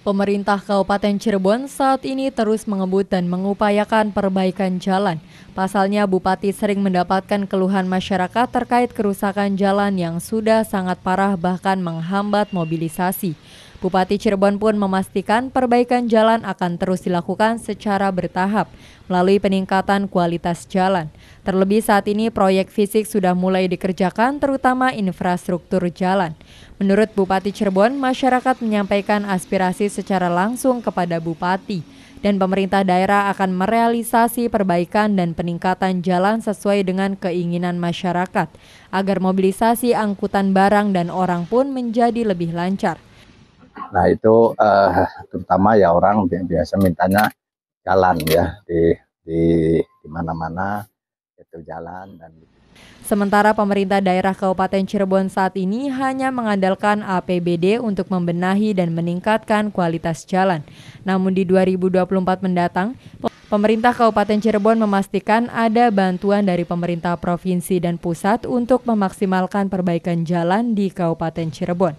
Pemerintah Kabupaten Cirebon saat ini terus mengebut dan mengupayakan perbaikan jalan. Pasalnya Bupati sering mendapatkan keluhan masyarakat terkait kerusakan jalan yang sudah sangat parah bahkan menghambat mobilisasi. Bupati Cirebon pun memastikan perbaikan jalan akan terus dilakukan secara bertahap melalui peningkatan kualitas jalan. Terlebih saat ini proyek fisik sudah mulai dikerjakan terutama infrastruktur jalan. Menurut Bupati Cirebon, masyarakat menyampaikan aspirasi secara langsung kepada Bupati dan pemerintah daerah akan merealisasi perbaikan dan peningkatan jalan sesuai dengan keinginan masyarakat agar mobilisasi angkutan barang dan orang pun menjadi lebih lancar. Nah itu eh, terutama ya orang biasa mintanya jalan ya di di di mana-mana itu jalan dan Sementara pemerintah daerah Kabupaten Cirebon saat ini hanya mengandalkan APBD untuk membenahi dan meningkatkan kualitas jalan. Namun di 2024 mendatang, pemerintah Kabupaten Cirebon memastikan ada bantuan dari pemerintah provinsi dan pusat untuk memaksimalkan perbaikan jalan di Kabupaten Cirebon.